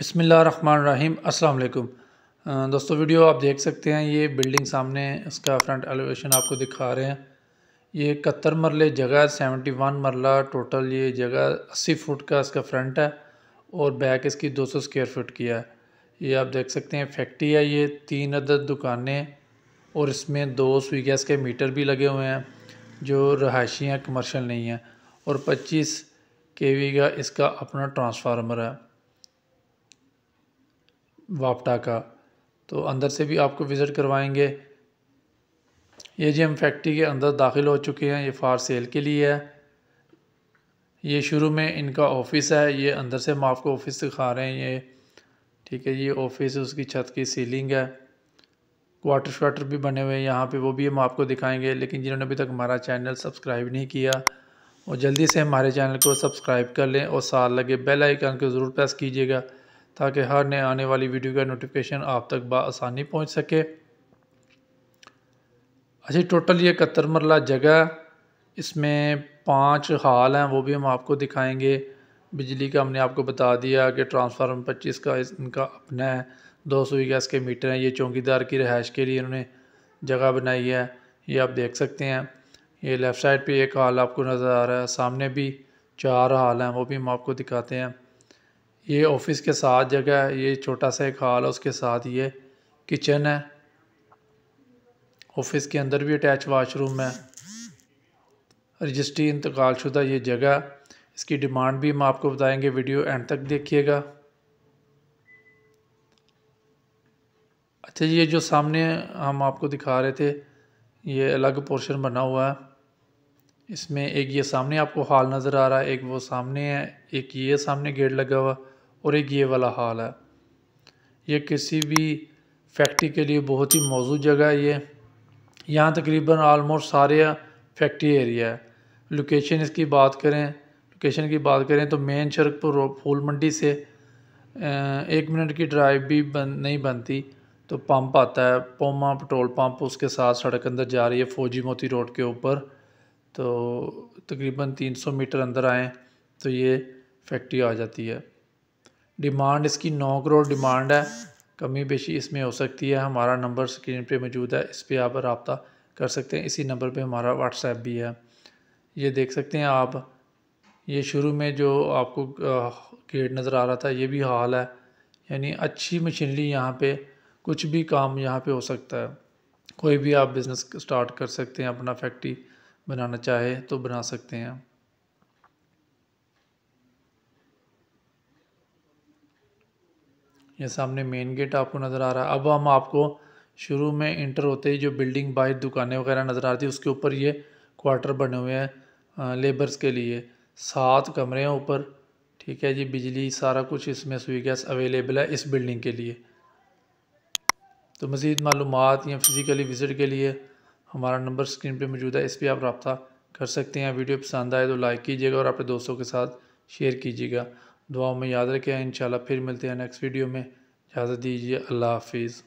बसमिल अस्सलाम वालेकुम दोस्तों वीडियो आप देख सकते हैं ये बिल्डिंग सामने इसका फ्रंट एलिवेशन आपको दिखा रहे हैं ये इकहत्तर मरले जगह सेवेंटी वन मरला टोटल ये जगह अस्सी फुट का इसका फ्रंट है और बैक इसकी दो सौ स्क्यर फुट की है ये आप देख सकते हैं फैक्ट्री है ये तीन अदद दुकानें और इसमें दो सुई गैस के मीटर भी लगे हुए हैं जो रहायशी हैं कमर्शल नहीं हैं और पच्चीस के का इसका अपना ट्रांसफार्मर है वापटा का तो अंदर से भी आपको विज़िट करवाएंगे ये जी हम फैक्ट्री के अंदर दाखिल हो चुके हैं ये फार सेल के लिए है ये शुरू में इनका ऑफिस है ये अंदर से हम आपको ऑफिस दिखा रहे हैं ये ठीक है ये ऑफिस उसकी छत की सीलिंग है क्वार्टर श्वाटर भी बने हुए हैं यहाँ पे वो भी हम आपको दिखाएंगे लेकिन जिन्होंने अभी तक हमारा चैनल सब्सक्राइब नहीं किया और जल्दी से हमारे चैनल को सब्सक्राइब कर लें और साथ लगे बेल आइकन को ज़रूर प्रेस कीजिएगा ताकि हर नए आने वाली वीडियो का नोटिफिकेशन आप तक बसानी पहुँच सके अच्छा टोटल ये इकहत्तर मरला जगह इसमें पांच हाल हैं वो भी हम आपको दिखाएंगे बिजली का हमने आपको बता दिया कि ट्रांसफार्मर पच्चीस का इनका अपना है दो सौ गैस के मीटर हैं ये चौकीदार की रहाइश के लिए इन्होंने जगह बनाई है ये आप देख सकते हैं ये लेफ़्ट साइड पे एक हाल आपको नज़र आ रहा है सामने भी चार हाल हैं वो भी हम आपको दिखाते हैं ये ऑफिस के साथ जगह है ये छोटा सा एक हॉल है उसके साथ ये किचन है ऑफिस के अंदर भी अटैच वाशरूम है रजिस्ट्री इंतकाल शुदा ये जगह इसकी डिमांड भी हम आपको बताएंगे वीडियो एंड तक देखिएगा अच्छा ये जो सामने हम आपको दिखा रहे थे ये अलग पोर्शन बना हुआ है इसमें एक ये सामने आपको हॉल नज़र आ रहा है एक वो सामने है एक ये सामने गेट लगा हुआ और एक ये वाला हाल है ये किसी भी फैक्ट्री के लिए बहुत ही मौजूद जगह है ये यहाँ तकरीबन आलमोस्ट सारे फैक्ट्री एरिया है लोकेशन इसकी बात करें लोकेशन की बात करें तो मेन सड़क पर फूल मंडी से एक मिनट की ड्राइव भी बन नहीं बनती तो पंप आता है पोमा पेट्रोल पंप उसके साथ सड़क अंदर जा रही है फौजी मोती रोड के ऊपर तो तकरीबन 300 मीटर अंदर आएँ तो ये फैक्ट्री आ जाती है डिमांड इसकी नौ करोड़ डिमांड है कमी बेशी इसमें हो सकती है हमारा नंबर स्क्रीन पे मौजूद है इस पर आप रबता कर सकते हैं इसी नंबर पे हमारा व्हाट्सएप भी है ये देख सकते हैं आप ये शुरू में जो आपको गेट नज़र आ रहा था ये भी हाल है यानी अच्छी मशीनरी यहाँ पे कुछ भी काम यहाँ पे हो सकता है कोई भी आप बिज़नेस स्टार्ट कर सकते हैं अपना फैक्ट्री बनाना चाहे तो बना सकते हैं ये सामने मेन गेट आपको नज़र आ रहा है अब हम आपको शुरू में इंटर होते ही जो बिल्डिंग बाहर दुकानें वगैरह नज़र आ रही थी उसके ऊपर ये क्वार्टर बने हुए हैं लेबर्स के लिए सात कमरे हैं ऊपर ठीक है जी बिजली सारा कुछ इसमें सुई गैस अवेलेबल है इस बिल्डिंग के लिए तो मज़ीद मालूम या फ़िज़िकली विज़िट के लिए हमारा नंबर स्क्रीन पर मौजूद है इस पर आप रबता कर सकते हैं वीडियो पसंद आए तो लाइक कीजिएगा और अपने दोस्तों के साथ शेयर कीजिएगा दुआओं में याद रखें इन फिर मिलते हैं नेक्स्ट वीडियो में इजाज़त दीजिए अल्लाह हाफिज़